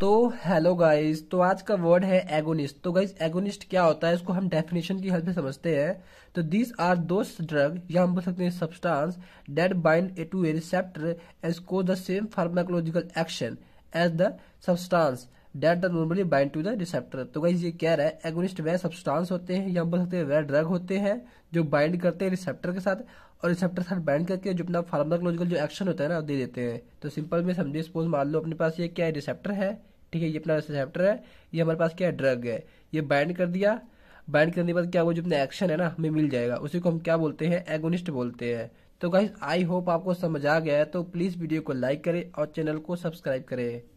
तो hello guys तो आज का वर्ड है एगोनिस्ट तो गाइस एगोनिस्ट क्या होता है इसको हम डेफिनेशन की हेल्प से समझते हैं तो दीज आर दो ड्रग या हम बोल सकते हैं substance that bind a to a receptor as को the same pharmacological action as the substance that are normally bind to the receptor तो गाइज ये कह रहा है एगोनिस्ट वे सब्सटांस होते हैं या बोल सकते हैं वे ड्रग होते हैं जो बाइंड करते हैं रिसेप्टर के साथ और रिसेप्टर के साथ बाइंड करके जो अपना फार्माकोलॉजिकल जो एक्शन होता है ना दे देते हैं तो सिंपल में समझिए सपोज मान लो अपने पास ये क्या है रिसेप्टर है ठीक है ये अपना रिसेप्टर है ये हमारे पास क्या है ड्रग है ये बाइंड कर दिया बाइंड करने के बाद क्या वो जो अपना एक्शन है ना हमें मिल जाएगा उसी को हम क्या बोलते हैं एगोनिस्ट बोलते हैं तो गाइज आई होप आपको समझ आ गया है तो प्लीज़ वीडियो को लाइक करें और चैनल को सब्सक्राइब करें